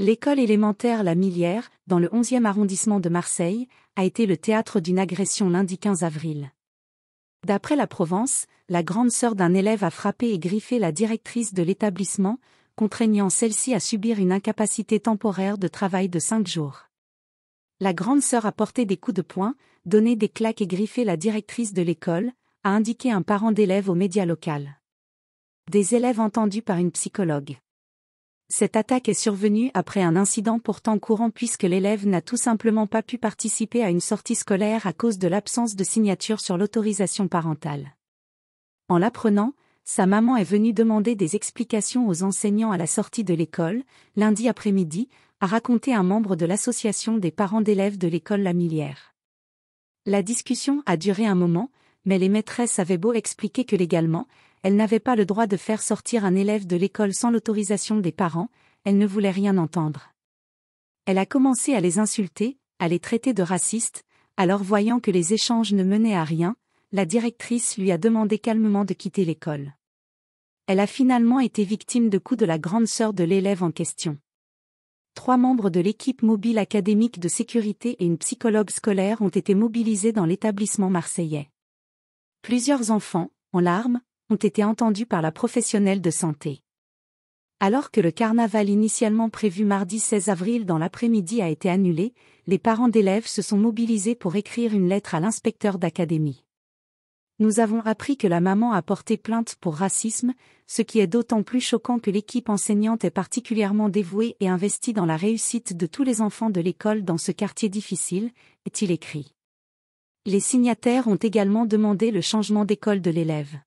L'école élémentaire La Millière, dans le 11e arrondissement de Marseille, a été le théâtre d'une agression lundi 15 avril. D'après la Provence, la grande sœur d'un élève a frappé et griffé la directrice de l'établissement, contraignant celle-ci à subir une incapacité temporaire de travail de cinq jours. La grande sœur a porté des coups de poing, donné des claques et griffé la directrice de l'école, a indiqué un parent d'élève aux médias locaux. Des élèves entendus par une psychologue. Cette attaque est survenue après un incident pourtant courant puisque l'élève n'a tout simplement pas pu participer à une sortie scolaire à cause de l'absence de signature sur l'autorisation parentale. En l'apprenant, sa maman est venue demander des explications aux enseignants à la sortie de l'école, lundi après-midi, a raconté un membre de l'association des parents d'élèves de l'école Lamilière. La discussion a duré un moment, mais les maîtresses avaient beau expliquer que légalement, elle n'avait pas le droit de faire sortir un élève de l'école sans l'autorisation des parents, elle ne voulait rien entendre. Elle a commencé à les insulter, à les traiter de racistes, alors voyant que les échanges ne menaient à rien, la directrice lui a demandé calmement de quitter l'école. Elle a finalement été victime de coups de la grande sœur de l'élève en question. Trois membres de l'équipe mobile académique de sécurité et une psychologue scolaire ont été mobilisés dans l'établissement marseillais. Plusieurs enfants, en larmes, ont été entendus par la professionnelle de santé. Alors que le carnaval initialement prévu mardi 16 avril dans l'après-midi a été annulé, les parents d'élèves se sont mobilisés pour écrire une lettre à l'inspecteur d'académie. Nous avons appris que la maman a porté plainte pour racisme, ce qui est d'autant plus choquant que l'équipe enseignante est particulièrement dévouée et investie dans la réussite de tous les enfants de l'école dans ce quartier difficile, est-il écrit. Les signataires ont également demandé le changement d'école de l'élève.